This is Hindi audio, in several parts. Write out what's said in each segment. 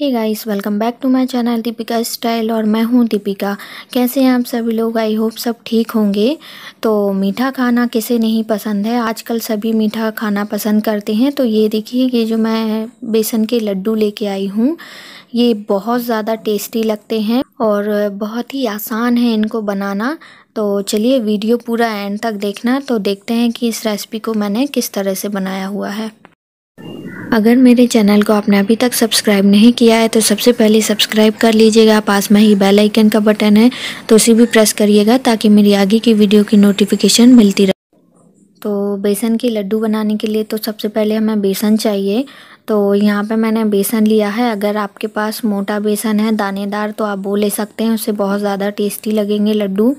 hey guys welcome back to my channel Deepika style और मैं हूँ दीपिका कैसे हैं आप सभी लोग आई होप सब ठीक होंगे तो मीठा खाना किसे नहीं पसंद है आजकल सभी मीठा खाना पसंद करते हैं तो ये देखिए ये जो मैं बेसन के लड्डू लेके आई हूँ ये बहुत ज़्यादा टेस्टी लगते हैं और बहुत ही आसान है इनको बनाना तो चलिए वीडियो पूरा एंड तक देखना तो देखते हैं कि इस रेसिपी को मैंने किस तरह से बनाया हुआ है अगर मेरे चैनल को आपने अभी तक सब्सक्राइब नहीं किया है तो सबसे पहले सब्सक्राइब कर लीजिएगा पास में ही बेल आइकन का बटन है तो उसे भी प्रेस करिएगा ताकि मेरी आगे की वीडियो की नोटिफिकेशन मिलती रहे तो बेसन के लड्डू बनाने के लिए तो सबसे पहले हमें बेसन चाहिए तो यहाँ पर मैंने बेसन लिया है अगर आपके पास मोटा बेसन है दानेदार तो आप वो ले सकते हैं उससे बहुत ज़्यादा टेस्टी लगेंगे लड्डू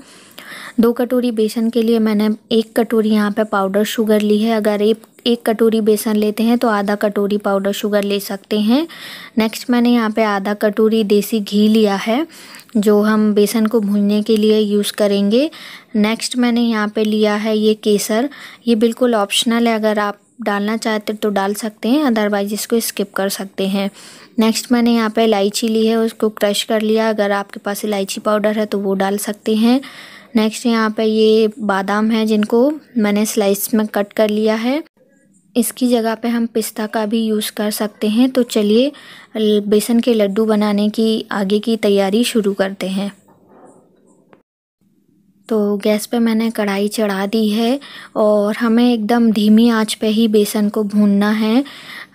दो कटोरी बेसन के लिए मैंने एक कटोरी यहाँ पे पाउडर शुगर ली है अगर एक एक कटोरी बेसन लेते हैं तो आधा कटोरी पाउडर शुगर ले सकते हैं नेक्स्ट मैंने यहाँ पे आधा कटोरी देसी घी लिया है जो हम बेसन को भूनने के लिए यूज़ करेंगे नेक्स्ट मैंने यहाँ पे लिया है ये केसर ये बिल्कुल ऑप्शनल है अगर आप डालना चाहते तो डाल सकते हैं अदरवाइज़ इसको स्किप कर सकते हैं नेक्स्ट मैंने यहाँ पे इलायची ली है उसको क्रश कर लिया अगर आपके पास इलायची पाउडर है तो वो डाल सकते हैं नेक्स्ट यहाँ पे ये बादाम है जिनको मैंने स्लाइस में कट कर लिया है इसकी जगह पे हम पिस्ता का भी यूज़ कर सकते हैं तो चलिए बेसन के लड्डू बनाने की आगे की तैयारी शुरू करते हैं तो गैस पे मैंने कढ़ाई चढ़ा दी है और हमें एकदम धीमी आंच पे ही बेसन को भूनना है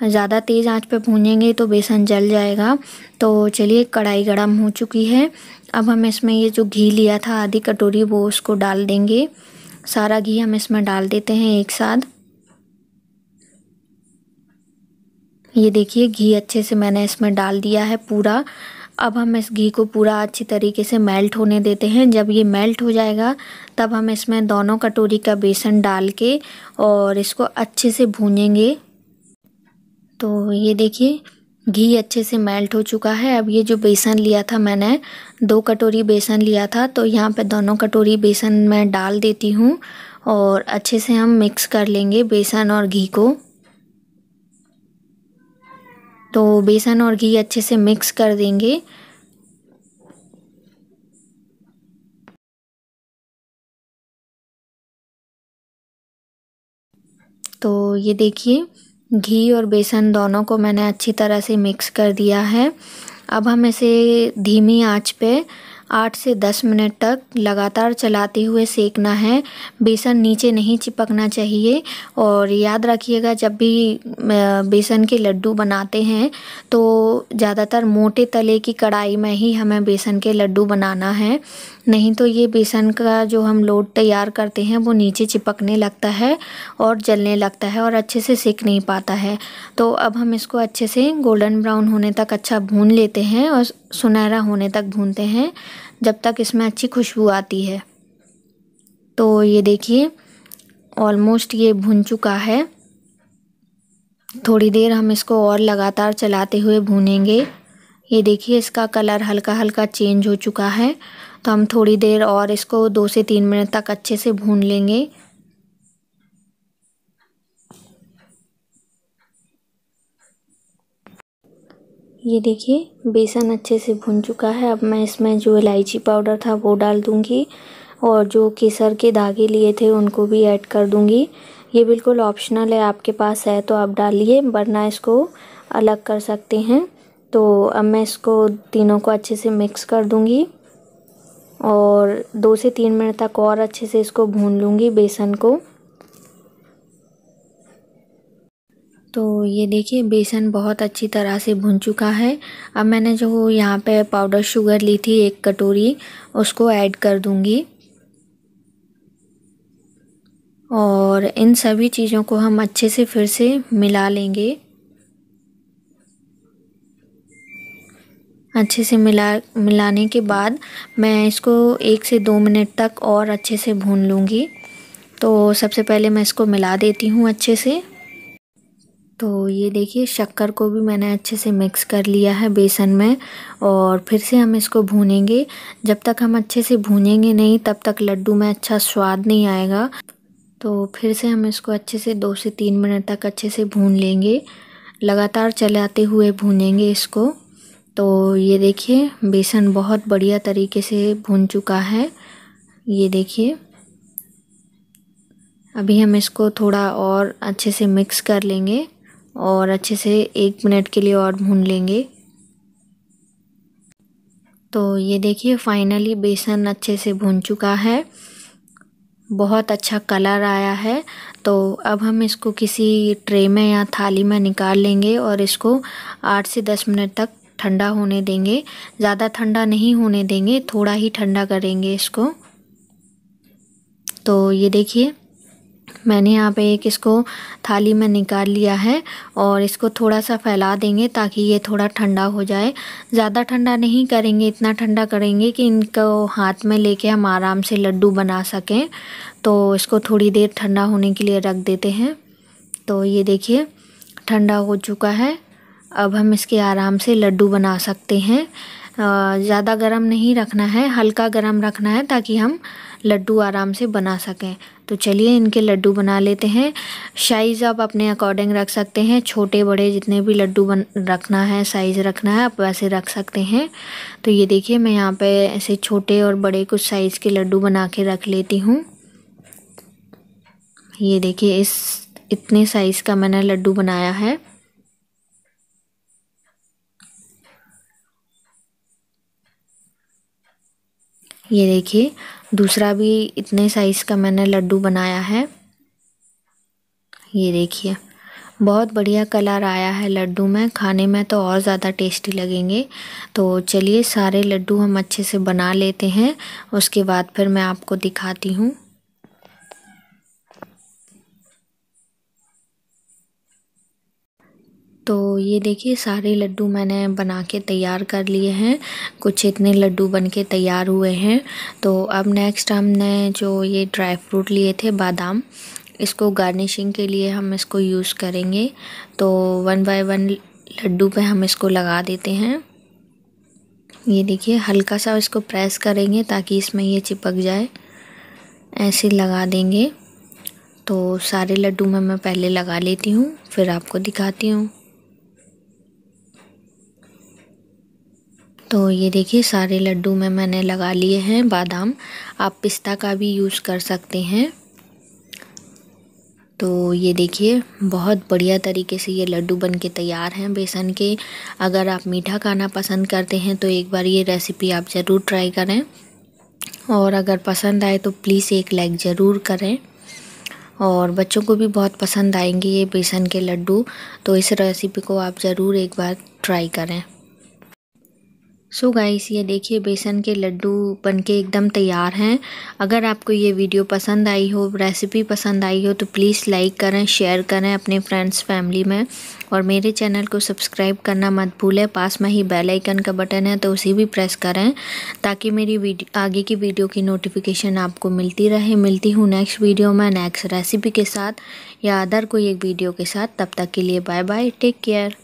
ज़्यादा तेज़ आंच पे भूनेंगे तो बेसन जल जाएगा तो चलिए कढ़ाई गर्म हो चुकी है अब हम इसमें ये जो घी लिया था आधी कटोरी वो उसको डाल देंगे सारा घी हम इसमें डाल देते हैं एक साथ ये देखिए घी अच्छे से मैंने इसमें डाल दिया है पूरा अब हम इस घी को पूरा अच्छी तरीके से मेल्ट होने देते हैं जब ये मेल्ट हो जाएगा तब हम इसमें दोनों कटोरी का बेसन डाल के और इसको अच्छे से भूनेंगे तो ये देखिए घी अच्छे से मेल्ट हो चुका है अब ये जो बेसन लिया था मैंने दो कटोरी बेसन लिया था तो यहाँ पे दोनों कटोरी बेसन मैं डाल देती हूँ और अच्छे से हम मिक्स कर लेंगे बेसन और घी को तो बेसन और घी अच्छे से मिक्स कर देंगे तो ये देखिए घी और बेसन दोनों को मैंने अच्छी तरह से मिक्स कर दिया है अब हम इसे धीमी आंच पे आठ से दस मिनट तक लगातार चलाते हुए सेकना है बेसन नीचे नहीं चिपकना चाहिए और याद रखिएगा जब भी बेसन के लड्डू बनाते हैं तो ज़्यादातर मोटे तले की कढ़ाई में ही हमें बेसन के लड्डू बनाना है नहीं तो ये बेसन का जो हम लोड तैयार करते हैं वो नीचे चिपकने लगता है और जलने लगता है और अच्छे से सेक नहीं पाता है तो अब हम इसको अच्छे से गोल्डन ब्राउन होने तक अच्छा भून लेते हैं और सुनहरा होने तक भूनते हैं जब तक इसमें अच्छी खुशबू आती है तो ये देखिए ऑलमोस्ट ये भून चुका है थोड़ी देर हम इसको और लगातार चलाते हुए भूनेंगे ये देखिए इसका कलर हल्का हल्का चेंज हो चुका है तो हम थोड़ी देर और इसको दो से तीन मिनट तक अच्छे से भून लेंगे ये देखिए बेसन अच्छे से भुन चुका है अब मैं इसमें जो इलायची पाउडर था वो डाल दूँगी और जो केसर के धागे लिए थे उनको भी ऐड कर दूंगी ये बिल्कुल ऑप्शनल है आपके पास है तो आप डालिए वरना इसको अलग कर सकते हैं तो अब मैं इसको तीनों को अच्छे से मिक्स कर दूँगी और दो से तीन मिनट तक और अच्छे से इसको भून लूँगी बेसन को तो ये देखिए बेसन बहुत अच्छी तरह से भुन चुका है अब मैंने जो यहाँ पे पाउडर शुगर ली थी एक कटोरी उसको ऐड कर दूँगी और इन सभी चीज़ों को हम अच्छे से फिर से मिला लेंगे अच्छे से मिला मिलाने के बाद मैं इसको एक से दो मिनट तक और अच्छे से भून लूँगी तो सबसे पहले मैं इसको मिला देती हूँ अच्छे से तो ये देखिए शक्कर को भी मैंने अच्छे से मिक्स कर लिया है बेसन में और फिर से हम इसको भूनेंगे जब तक हम अच्छे से भूनेंगे नहीं तब तक लड्डू में अच्छा स्वाद नहीं आएगा तो फिर से हम इसको अच्छे से दो से तीन मिनट तक अच्छे से भून लेंगे लगातार चलाते हुए भूनेंगे इसको तो ये देखिए बेसन बहुत बढ़िया तरीके से भून चुका है ये देखिए अभी हम इसको थोड़ा और अच्छे से मिक्स कर लेंगे और अच्छे से एक मिनट के लिए और भून लेंगे तो ये देखिए फाइनली बेसन अच्छे से भून चुका है बहुत अच्छा कलर आया है तो अब हम इसको किसी ट्रे में या थाली में निकाल लेंगे और इसको आठ से दस मिनट तक ठंडा होने देंगे ज़्यादा ठंडा नहीं होने देंगे थोड़ा ही ठंडा करेंगे इसको तो ये देखिए मैंने यहाँ पे एक इसको थाली में निकाल लिया है और इसको थोड़ा सा फैला देंगे ताकि ये थोड़ा ठंडा हो जाए ज़्यादा ठंडा नहीं करेंगे इतना ठंडा करेंगे कि इनको हाथ में लेके हम आराम से लड्डू बना सकें तो इसको थोड़ी देर ठंडा होने के लिए रख देते हैं तो ये देखिए ठंडा हो चुका है अब हम इसके आराम से लड्डू बना सकते हैं ज़्यादा गर्म नहीं रखना है हल्का गर्म रखना है ताकि हम लड्डू आराम से बना सकें तो चलिए इनके लड्डू बना लेते हैं साइज़ आप अपने अकॉर्डिंग रख सकते हैं छोटे बड़े जितने भी लड्डू बन रखना है साइज़ रखना है आप वैसे रख सकते हैं तो ये देखिए मैं यहाँ पे ऐसे छोटे और बड़े कुछ साइज़ के लड्डू बना के रख लेती हूँ ये देखिए इस इतने साइज़ का मैंने लड्डू बनाया है ये देखिए दूसरा भी इतने साइज़ का मैंने लड्डू बनाया है ये देखिए बहुत बढ़िया कलर आया है लड्डू में खाने में तो और ज़्यादा टेस्टी लगेंगे तो चलिए सारे लड्डू हम अच्छे से बना लेते हैं उसके बाद फिर मैं आपको दिखाती हूँ तो ये देखिए सारे लड्डू मैंने बना के तैयार कर लिए हैं कुछ इतने लड्डू बन के तैयार हुए हैं तो अब नेक्स्ट हमने जो ये ड्राई फ्रूट लिए थे बादाम इसको गार्निशिंग के लिए हम इसको यूज़ करेंगे तो वन बाय वन लड्डू पे हम इसको लगा देते हैं ये देखिए हल्का सा इसको प्रेस करेंगे ताकि इसमें ये चिपक जाए ऐसे लगा देंगे तो सारे लड्डू में मैं पहले लगा लेती हूँ फिर आपको दिखाती हूँ तो ये देखिए सारे लड्डू में मैंने लगा लिए हैं बादाम आप पिस्ता का भी यूज़ कर सकते हैं तो ये देखिए बहुत बढ़िया तरीके से ये लड्डू बन के तैयार हैं बेसन के अगर आप मीठा खाना पसंद करते हैं तो एक बार ये रेसिपी आप ज़रूर ट्राई करें और अगर पसंद आए तो प्लीज़ एक लाइक ज़रूर करें और बच्चों को भी बहुत पसंद आएंगे ये बेसन के लड्डू तो इस रेसिपी को आप ज़रूर एक बार ट्राई करें सो so गाइस ये देखिए बेसन के लड्डू बनके एकदम तैयार हैं अगर आपको ये वीडियो पसंद आई हो रेसिपी पसंद आई हो तो प्लीज़ लाइक करें शेयर करें अपने फ्रेंड्स फैमिली में और मेरे चैनल को सब्सक्राइब करना मत भूलें पास में ही बेल आइकन का बटन है तो उसे भी प्रेस करें ताकि मेरी वीडियो आगे की वीडियो की नोटिफिकेशन आपको मिलती रहे मिलती हूँ नेक्स्ट वीडियो में नेक्स्ट रेसिपी के साथ या अदर कोई एक वीडियो के साथ तब तक के लिए बाय बाय टेक केयर